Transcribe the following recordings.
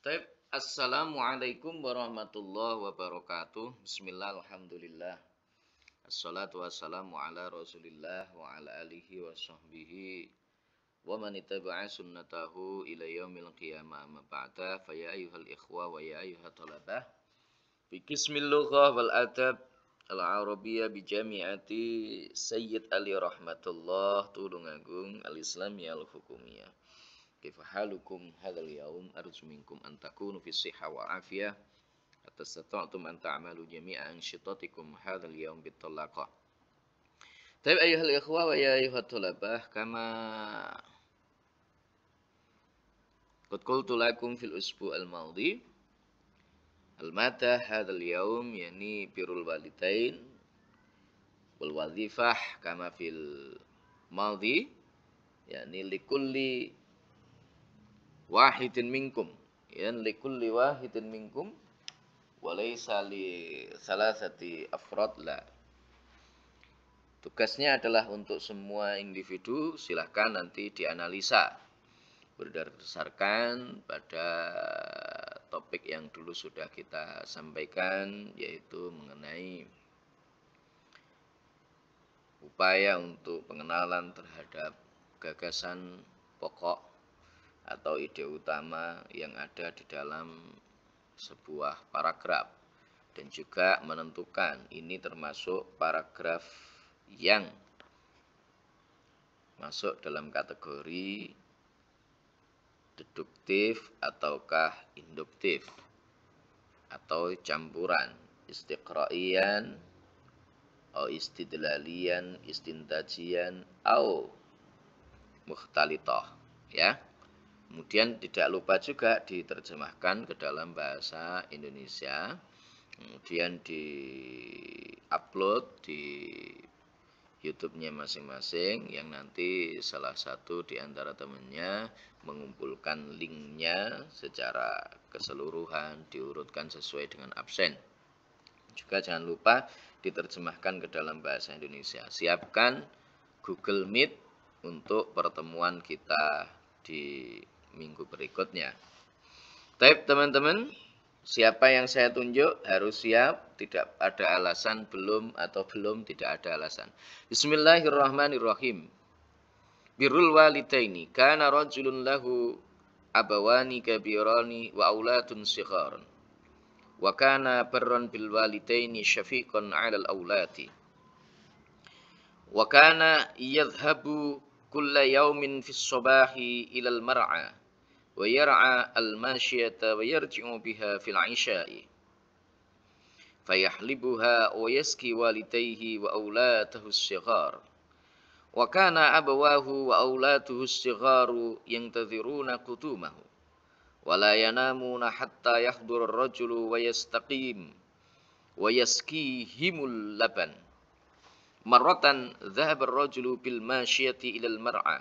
Taib, Assalamualaikum warahmatullahi wabarakatuh. Bismillah, alhamdulillah. Assalatu wassalamu ala rasulillah wa ala alihi wa sahbihi wa man ittaba'a sunnatahu ila yaumil qiyamah amma ba'da fa ya ayyuhal ikhwa wa ya ayyuhat talabah bi kismil lughah wal adab al arabiyya bi jami'ati Sayyid Ali rahmatullah Tulungagung al Islamiyah al Hukumiyah كيف حالكم هذا اليوم أرجو منكم أن تكونوا في الصحة والعافية حتى استطعتم أن تعملوا جميع أنشطتكم هذا اليوم بالطلاقة طيب أيها الإخوة ويا أيها الطلبة كما قد قلت لكم في الأسبوع الماضي المادة هذا اليوم يعني بر الوالدين والوظيفة كما في الماضي يعني لكل wahidin minkum ya likulli wahidin minkum walaysa li salasati afrod la tugasnya adalah untuk semua individu silahkan nanti dianalisa berdasarkan pada topik yang dulu sudah kita sampaikan yaitu mengenai upaya untuk pengenalan terhadap gagasan pokok atau ide utama yang ada di dalam sebuah paragraf dan juga menentukan ini termasuk paragraf yang masuk dalam kategori deduktif ataukah induktif atau campuran istiqraian atau istidlalian istintajian atau mukhtalitah ya Kemudian tidak lupa juga diterjemahkan ke dalam bahasa Indonesia. Kemudian di-upload di YouTube-nya masing-masing yang nanti salah satu di antara temannya mengumpulkan linknya secara keseluruhan diurutkan sesuai dengan absen. Juga jangan lupa diterjemahkan ke dalam bahasa Indonesia. Siapkan Google Meet untuk pertemuan kita di minggu berikutnya. Tapi teman-teman, siapa yang saya tunjuk harus siap, tidak ada alasan belum atau belum tidak ada alasan. Bismillahirrahmanirrahim. Birrul walidaini kana rajulun lahu abawani kabirani wa auladun sigharun. Wa kana birrun bil walidaini syafiqan 'alal aulati. Wa kana yadhhabu كل يوم في الصباح إلى المرعى ويرعى الماشية ويرجع بها في العشاء فيحلبها ويسكي والديه وأولاده الصغار وكان أبواه وأولاده الصغار ينتظرون قدومه ولا ينامون حتى يحضر الرجل ويستقيم ويسكيهم اللبن مرة ذهب الرجل بالماشية إلى المرعى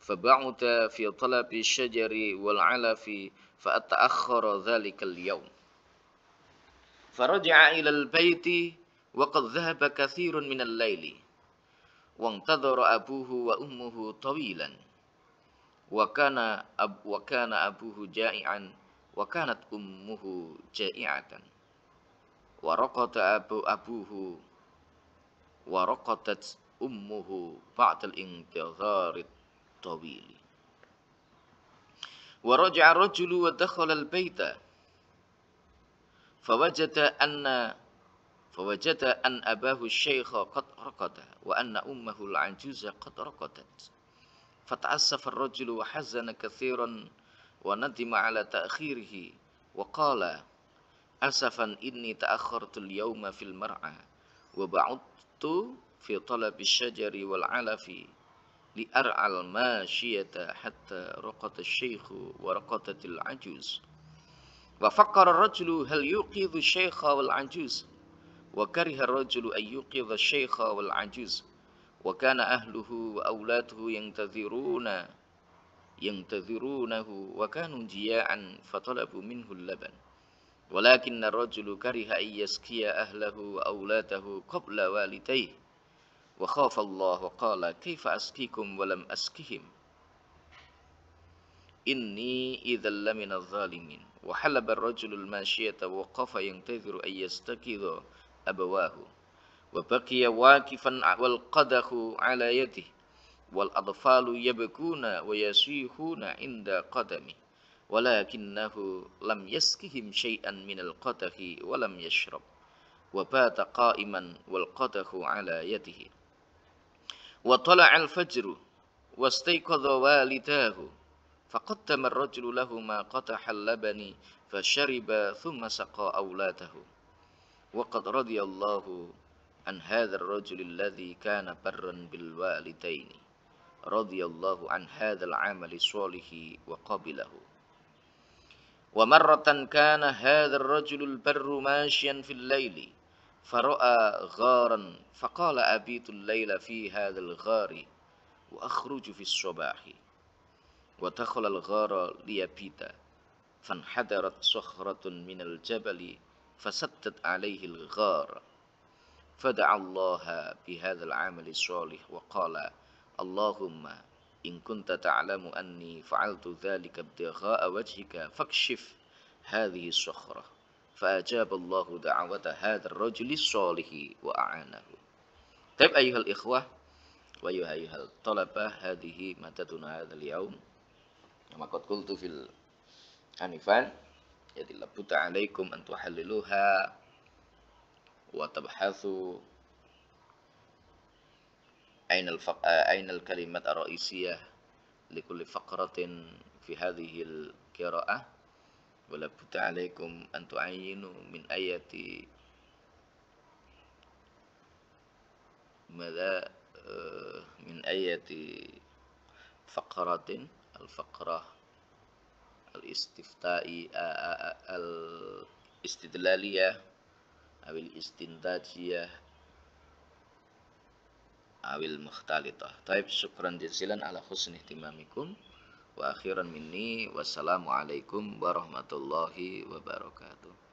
فبعث في طلب الشجر والعلف فأتأخر ذلك اليوم فرجع إلى البيت وقد ذهب كثير من الليل وانتظر أبوه وأمه طويلا وكان أب وكان أبوه جائعا وكانت أمه جائعة ورقد أبو أبوه ورقدت أمه بعد الانتظار الطويل ورجع الرجل ودخل البيت فوجد أن فوجد أن أباه الشيخ قد رقد وأن أمه العجوز قد رقدت فتأسف الرجل وحزن كثيرا وندم على تأخيره وقال أسفا إني تأخرت اليوم في المرعى وبعدت في طلب الشجر والعلف لأرعى الماشية حتى رقت الشيخ ورقدت العجوز وفكر الرجل هل يوقظ الشيخ والعجوز وكره الرجل أن يوقظ الشيخ والعجوز وكان أهله وأولاده ينتظرون ينتظرونه وكانوا جياعا فطلبوا منه اللبن ولكن الرجل كره أن يسكي أهله وأولاده قبل والديه وخاف الله وقال كيف أسكيكم ولم أسكهم إني إذا لمن الظالمين وحلب الرجل الماشية وقف ينتظر أن يستكذ أبواه وبقي واقفا والقدح على يده والأطفال يبكون ويسيحون عند قدمه ولكنه لم يسكهم شيئا من القدح ولم يشرب وبات قائما والقدح على يده وطلع الفجر واستيقظ والداه فقدم الرجل لهما قطح اللبن فشرب ثم سقى أولاده وقد رضي الله عن هذا الرجل الذي كان برا بالوالدين رضي الله عن هذا العمل الصالح وقبله ومرة كان هذا الرجل البر ماشيا في الليل فرأى غارا فقال أبيت الليل في هذا الغار وأخرج في الصباح ودخل الغار ليبيت فانحدرت صخرة من الجبل فسدت عليه الغار فدعا الله بهذا العمل الصالح وقال اللهم إن كنت تعلم أني فعلت ذلك ابتغاء وجهك فاكشف هذه الصخرة فأجاب الله دعوة هذا الرجل الصالح وأعانه طيب أيها الإخوة وأيها أيها الطلبة هذه مادتنا هذا اليوم كما قد قلت في الأنفان يدي لابد عليكم أن تحللوها وتبحثوا أين, الفق... أين الكلمات الرئيسية لكل فقرة في هذه القراءة ولا بد عليكم أن تعينوا من أية ماذا من أية فقرة الفقرة الاستفتاء آه، آه، آه، الاستدلالية أو الاستنتاجية awil mukhtalitah. Taib syukran jazilan ala husni timamikum. Wa akhiran minni wassalamualaikum warahmatullahi wabarakatuh.